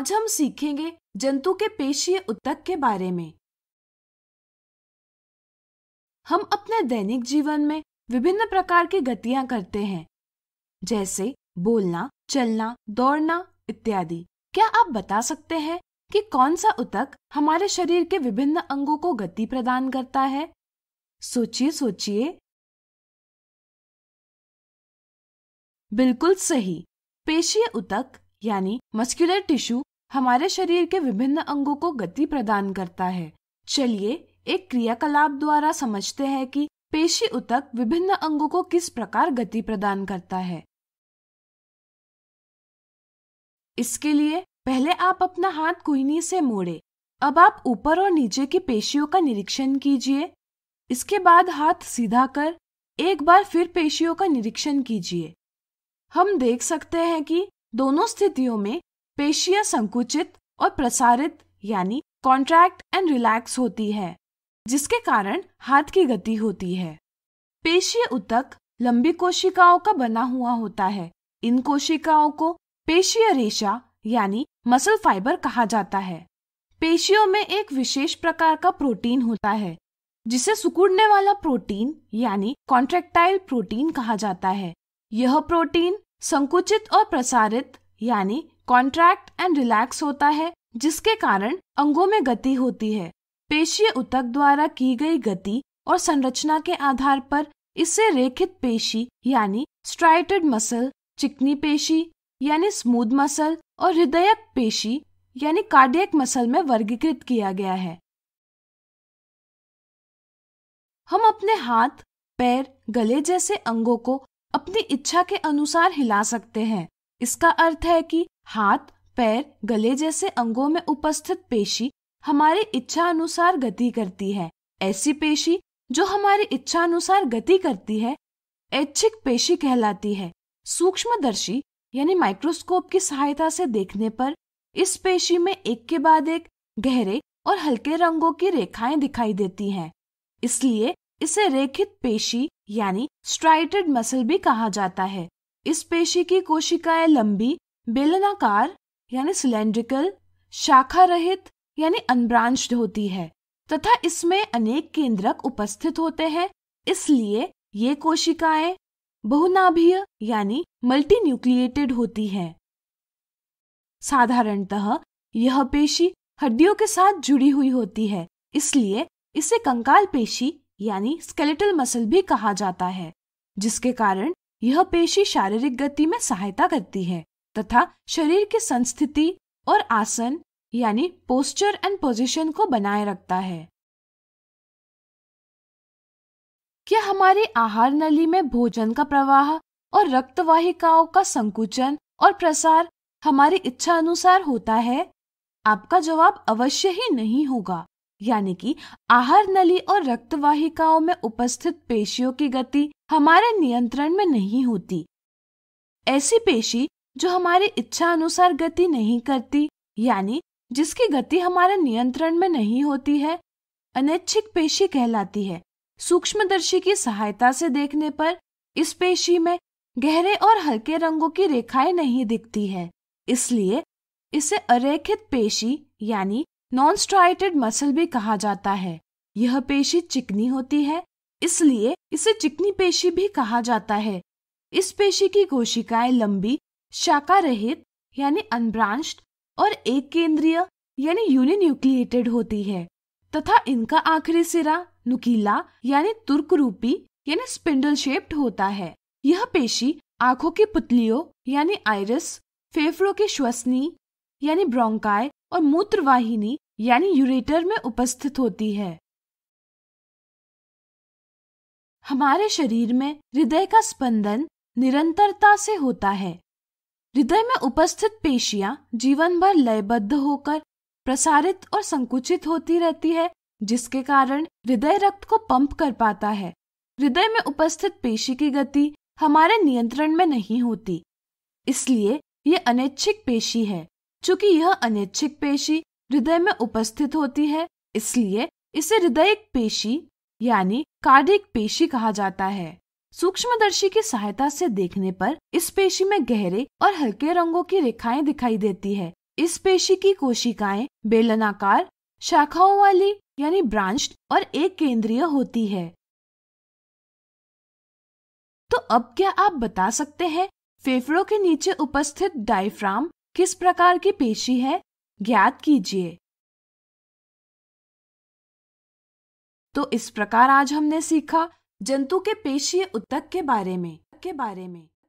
आज हम सीखेंगे जंतु के पेशीय उतक के बारे में हम अपने दैनिक जीवन में विभिन्न प्रकार की गतियां करते हैं जैसे बोलना चलना दौड़ना इत्यादि क्या आप बता सकते हैं कि कौन सा उतक हमारे शरीर के विभिन्न अंगों को गति प्रदान करता है सोचिए सोचिए बिल्कुल सही पेशीय उतक यानी मस्क्यूलर टिश्यू हमारे शरीर के विभिन्न अंगों को गति प्रदान करता है चलिए एक क्रियाकलाप द्वारा समझते हैं कि पेशी उतक विभिन्न अंगों को किस प्रकार गति प्रदान करता है इसके लिए पहले आप अपना हाथ कुहनी से मोड़े अब आप ऊपर और नीचे की पेशियों का निरीक्षण कीजिए इसके बाद हाथ सीधा कर एक बार फिर पेशियों का निरीक्षण कीजिए हम देख सकते हैं कि दोनों स्थितियों में पेशियां संकुचित और प्रसारित यानी कॉन्ट्रैक्ट एंड रिलैक्स होती है जिसके कारण हाथ की गति होती है पेशीय उतक लंबी कोशिकाओं का बना हुआ होता है इन कोशिकाओं को पेशीय रेशा यानी मसल फाइबर कहा जाता है पेशियों में एक विशेष प्रकार का प्रोटीन होता है जिसे सुकुड़ने वाला प्रोटीन यानी कॉन्ट्रेक्टाइल प्रोटीन कहा जाता है यह प्रोटीन संकुचित और प्रसारित यानी कॉन्ट्रैक्ट एंड रिलैक्स होता है जिसके कारण अंगों में गति होती है पेशीय उतक द्वारा की गई गति और संरचना के आधार पर इससे रेखित पेशी यानी स्ट्राइटेड मसल चिकनी पेशी यानी स्मूद मसल और हृदयक पेशी यानी कार्डियक मसल में वर्गीकृत किया गया है हम अपने हाथ पैर गले जैसे अंगों को अपनी इच्छा के अनुसार हिला सकते हैं इसका अर्थ है कि हाथ पैर गले जैसे अंगों में उपस्थित पेशी हमारी इच्छा अनुसार गति करती है ऐसी पेशी जो हमारी इच्छा अनुसार गति करती है ऐच्छिक पेशी कहलाती है सूक्ष्मदर्शी यानी माइक्रोस्कोप की सहायता से देखने पर इस पेशी में एक के बाद एक गहरे और हल्के रंगों की रेखाएं दिखाई देती हैं इसलिए इसे रेखित पेशी यानी स्ट्राइटेड मसल भी कहा जाता है इस पेशी की कोशिकाएं लंबी बेलनाकार यानी सिलेंड्रिकल शाखा रहित यानी अनब्रांच्ड होती है तथा इसमें अनेक केंद्रक उपस्थित होते हैं इसलिए ये कोशिकाएं बहुनाभीय यानी मल्टी न्यूक्लिएटेड होती है साधारणतः यह पेशी हड्डियों के साथ जुड़ी हुई होती है इसलिए इसे कंकाल पेशी यानी स्केलेटल मसल भी कहा जाता है जिसके कारण यह पेशी शारीरिक गति में सहायता करती है तथा शरीर की संस्थिति और आसन यानी पोस्चर एंड पोजीशन को बनाए रखता है क्या हमारी आहार नली में भोजन का प्रवाह और रक्तवाहिकाओं का संकुचन और प्रसार हमारी इच्छा अनुसार होता है आपका जवाब अवश्य ही नहीं होगा यानी कि आहार नली और रक्तवाहिकाओं में उपस्थित पेशियों की गति हमारे नियंत्रण में नहीं होती ऐसी पेशी जो हमारी इच्छा अनुसार गति नहीं करती यानी जिसकी गति हमारे नियंत्रण में नहीं होती है अनैच्छिक पेशी कहलाती है सूक्ष्मदर्शी की सहायता से देखने पर इस पेशी में गहरे और हल्के रंगों की रेखाएं नहीं दिखती है इसलिए इसे अरेखित पेशी यानी नॉन स्ट्राइटेड मसल भी कहा जाता है यह पेशी चिकनी होती है इसलिए इसे चिकनी पेशी भी कहा जाता है इस पेशी की कोशिकाएं लंबी शाखा रहित यानी अनब्रांच्ड और एक केंद्रीय यानी यूनिन्यूक्लिएटेड होती है तथा इनका आखिरी सिरा नुकीला यानी तुर्क रूपी यानी स्पिंडल शेप्ड होता है यह पेशी आंखों की पुतलियों यानी आयरस फेफड़ों के श्वसनी यानी ब्रोंकाय और मूत्रवाहिनी यानी यूरेटर में उपस्थित होती है हमारे शरीर में हृदय का स्पंदन निरंतरता से होता है हृदय में उपस्थित पेशियां जीवन भर लयबद्ध होकर प्रसारित और संकुचित होती रहती है जिसके कारण हृदय रक्त को पंप कर पाता है हृदय में उपस्थित पेशी की गति हमारे नियंत्रण में नहीं होती इसलिए यह अनैच्छिक पेशी है चूंकि यह अनैच्छिक पेशी हृदय में उपस्थित होती है इसलिए इसे हृदय पेशी यानी कार्डिक पेशी कहा जाता है सूक्ष्मदर्शी की सहायता से देखने पर इस पेशी में गहरे और हल्के रंगों की रेखाएं दिखाई देती है इस पेशी की कोशिकाएं बेलनाकार शाखाओं वाली यानी ब्रांच और एक केंद्रीय होती है तो अब क्या आप बता सकते हैं फेफड़ों के नीचे उपस्थित डायफ्राम किस प्रकार की पेशी है ज्ञात कीजिए तो इस प्रकार आज हमने सीखा जंतु के पेशीय उत्तक के बारे में के बारे में